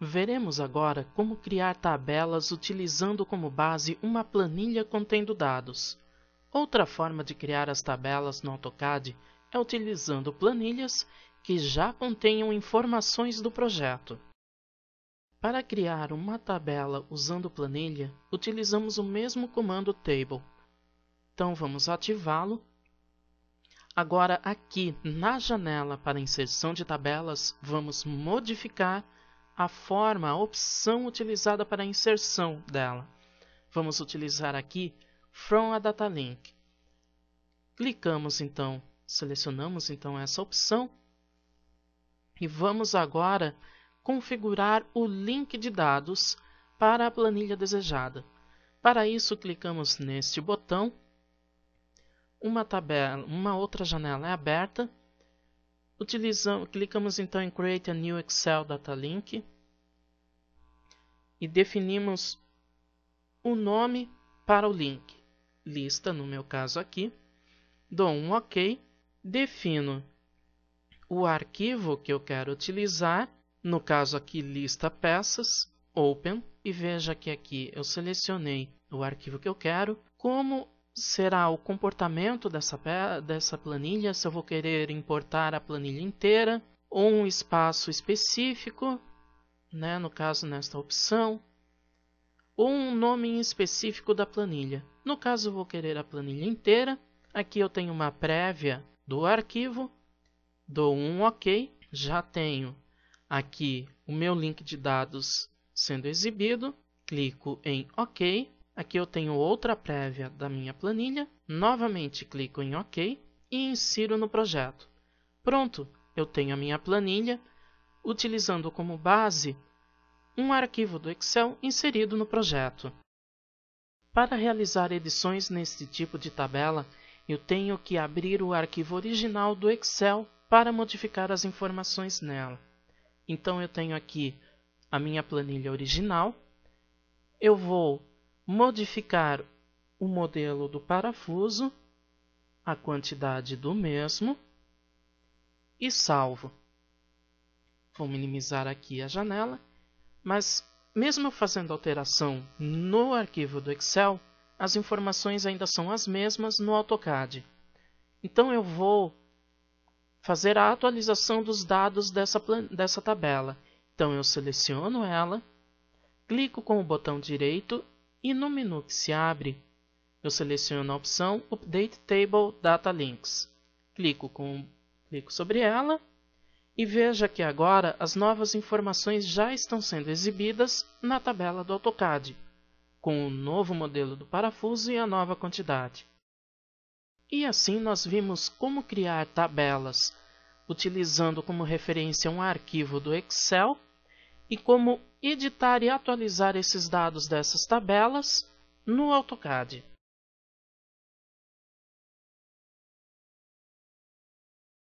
Veremos agora como criar tabelas utilizando como base uma planilha contendo dados. Outra forma de criar as tabelas no AutoCAD é utilizando planilhas que já contenham informações do projeto. Para criar uma tabela usando planilha, utilizamos o mesmo comando Table. Então vamos ativá-lo. Agora aqui na janela para inserção de tabelas, vamos modificar a forma, a opção utilizada para a inserção dela. Vamos utilizar aqui From a Data Link. Clicamos então, selecionamos então essa opção e vamos agora configurar o link de dados para a planilha desejada. Para isso, clicamos neste botão, uma, tabela, uma outra janela é aberta, Utilizamos, clicamos então em Create a New Excel Data Link, e definimos o nome para o link. Lista, no meu caso aqui, dou um OK, defino o arquivo que eu quero utilizar, no caso aqui lista peças, open, e veja que aqui eu selecionei o arquivo que eu quero, como será o comportamento dessa, dessa planilha, se eu vou querer importar a planilha inteira, ou um espaço específico, né, no caso nesta opção, ou um nome específico da planilha. No caso, vou querer a planilha inteira. Aqui eu tenho uma prévia do arquivo, dou um OK, já tenho aqui o meu link de dados sendo exibido, clico em OK, aqui eu tenho outra prévia da minha planilha, novamente clico em OK e insiro no projeto. Pronto, eu tenho a minha planilha, utilizando como base um arquivo do Excel inserido no projeto. Para realizar edições neste tipo de tabela, eu tenho que abrir o arquivo original do Excel para modificar as informações nela. Então eu tenho aqui a minha planilha original, eu vou modificar o modelo do parafuso, a quantidade do mesmo e salvo. Vou minimizar aqui a janela mas, mesmo fazendo alteração no arquivo do Excel, as informações ainda são as mesmas no AutoCAD. Então eu vou fazer a atualização dos dados dessa, dessa tabela. Então eu seleciono ela, clico com o botão direito e no menu que se abre, eu seleciono a opção Update Table Data Links. Clico, com, clico sobre ela e veja que agora as novas informações já estão sendo exibidas na tabela do AutoCAD, com o novo modelo do parafuso e a nova quantidade. E assim nós vimos como criar tabelas utilizando como referência um arquivo do Excel e como editar e atualizar esses dados dessas tabelas no AutoCAD.